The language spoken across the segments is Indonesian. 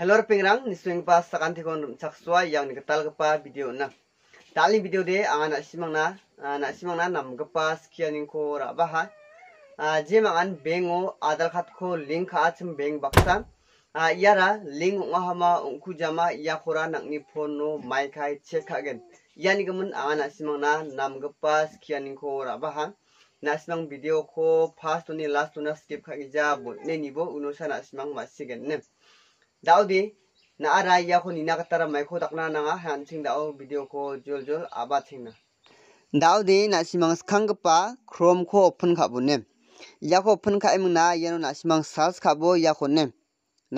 Hello pengrang niswing pa sakan ti saksua yang ketal kepa video na. Tali video de ang ah, anak simang na anak ah, simang na nam kepa sekian ingko rabaha. Ah, je mangan bengo adal khat ko link ka achim beng baksa. Iara link ngahama ungku jama ya kora nak ni phone no mai kai check Iya ni kemun ang anak simang na nam kepa sekian ingko rabaha. nasimang video ko first ni last na skip kagija bo ne nibo simang nasimang masigen ne दाओ ना आ राय या को नीना का तरह को तकना ना हान सिंह दाओ वीडियो को जोल जोल आबाद सिंह ना दाओ ना सिमांग खंग पा क्रोम को ओपन खाबो ने या को ओपन खाए ना या ना सिमांग सर्च खाबो या को ने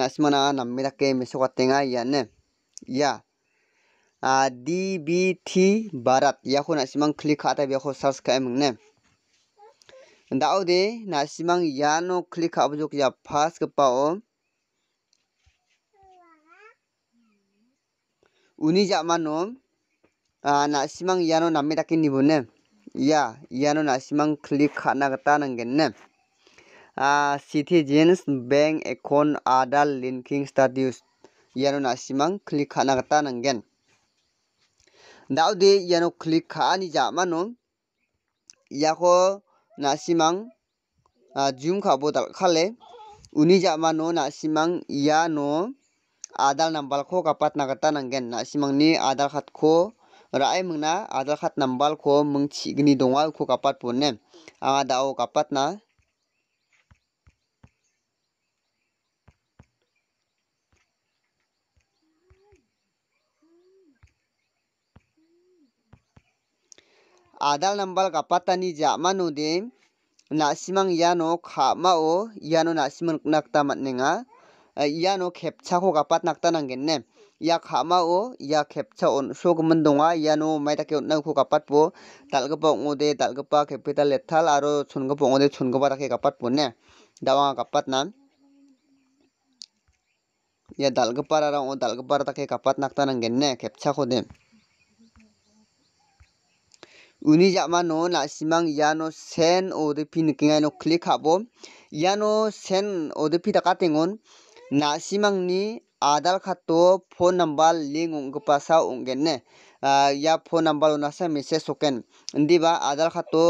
ना सिमांग नाम मेरा के में सोका या ने या आ डी बी टी भारत या को ना सिमांग क्लिक खाता या सर्च खाए मुने दाओ ना सिमांग या क्लिक खाबो जो या फास्ट पाओ 우니자마놈 아나 시망 이하노 남미다키 니부네 야 이하노 나 시망 클릭하나 같다는 게네 아 시티즌스 뱅 에콘 아달 링킹 스타디우스 이하노 나 시망 클릭하나 같다는 겐 나우디 이하노 클릭하니 자마놈 야코 나 시망 아 줌카보다 칼레 우니자마노 나 시망 이하노 adal nambal ko kapat nagata nanggen ni adal khat ko rai mungna adal khat nambal ko mungchi gni donga ko kapat punne anga dao kapat na adal nambal kapatani jamanu de nasimang iano khamao iano simang nakta matnenga 이야노 갭차호가 빠낙따난겠네 야 가마오 야 갭차온 쇼그문 동아 이야노 마이다케 온나고 가빠보 달급바 옹오데 달급바 갭피달 레탈 아로 촌급바 옹오데 촌급바다케 가빠보네 다왕아 가빠난 야 달급바라랑 오 달급바라다케 가빠낙따난겠네 갭차호데 uni jamano nasimang iano sen odepi nikengaino klik a b o iano sen odepi dakatengon nasimangni adhar card o phone number link ongipa sa ongenne ya phone number onasa message oken indiba adhar card o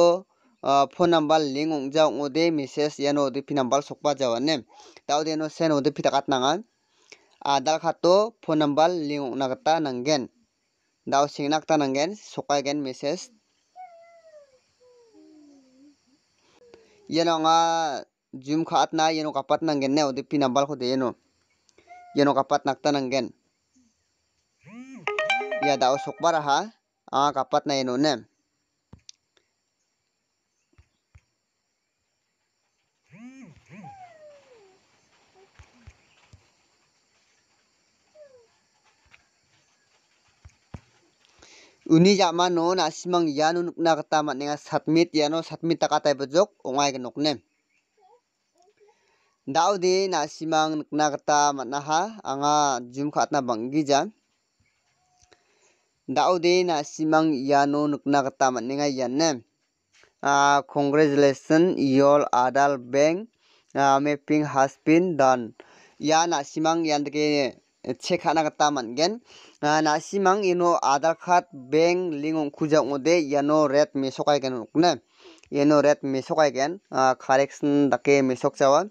phone number link ongja ode message ya no odipi number sokpa jawanne tawde no send odipi takat nangan adhar card o phone number link ongnagata nangen daw singnakta nangen sokai gen message yanonga jum khat na yeno kapat nanggen ne odi pina bal khode yeno yeno kapat nakta nanggen ya dao sokbar ha a kapat na yeno ne uni jama no nasimang yanu nukna kata matnenga satmit yano satmit takata bejok ongai genokne da·ode na·simang nikna gita matnaha anga jum ka·atna bang·gija da·ode simang iano nikna gita man·enga ian-e uh, congratulation your adult bank uh, mapping has been done ia na·simang ian dake chek ka·na gita man·gen uh, na·simang iano adal card bank lingung ong·kuja ong·ode iano red sokai igen nokne. eno red mesok aiken uh, correction dake mesok jawa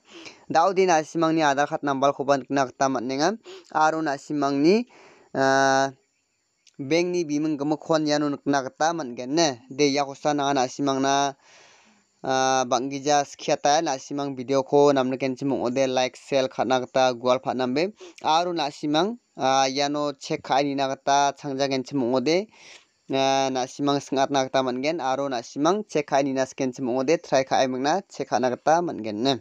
daudi nasimangni aadhar card number koba nikna gita man·enga aro nasimangni uh, bankni biming gimikkon iano nikna gita man·genne de ia kosa nanga nasimangna uh, bang·gija skiata nasimang video ko namrikenchim ong·ode like sel khatna gita gual patnambe aro nasimang iano check ka·e nina gita changjagenchim ong·ode nasimang nak taman gen, aro nasimang chek ka·enina skenchim ong·ode trai ka·e cekai nak taman gen. man·gen.